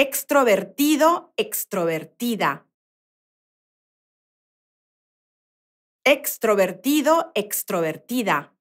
extrovertido, extrovertida. Extrovertido, extrovertida.